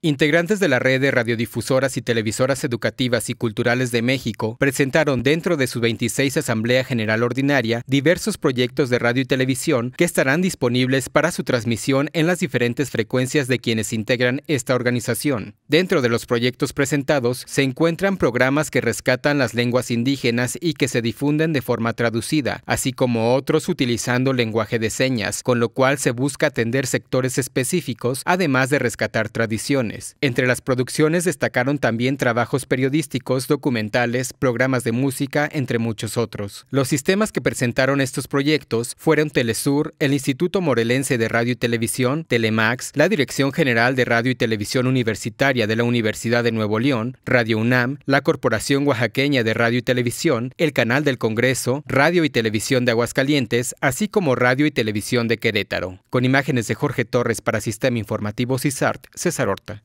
Integrantes de la red de radiodifusoras y televisoras educativas y culturales de México presentaron dentro de su 26 Asamblea General Ordinaria diversos proyectos de radio y televisión que estarán disponibles para su transmisión en las diferentes frecuencias de quienes integran esta organización. Dentro de los proyectos presentados se encuentran programas que rescatan las lenguas indígenas y que se difunden de forma traducida, así como otros utilizando lenguaje de señas, con lo cual se busca atender sectores específicos, además de rescatar tradiciones. Entre las producciones destacaron también trabajos periodísticos, documentales, programas de música, entre muchos otros. Los sistemas que presentaron estos proyectos fueron Telesur, el Instituto Morelense de Radio y Televisión, Telemax, la Dirección General de Radio y Televisión Universitaria de la Universidad de Nuevo León, Radio UNAM, la Corporación Oaxaqueña de Radio y Televisión, el Canal del Congreso, Radio y Televisión de Aguascalientes, así como Radio y Televisión de Querétaro. Con imágenes de Jorge Torres para Sistema Informativo CISART, César Horta.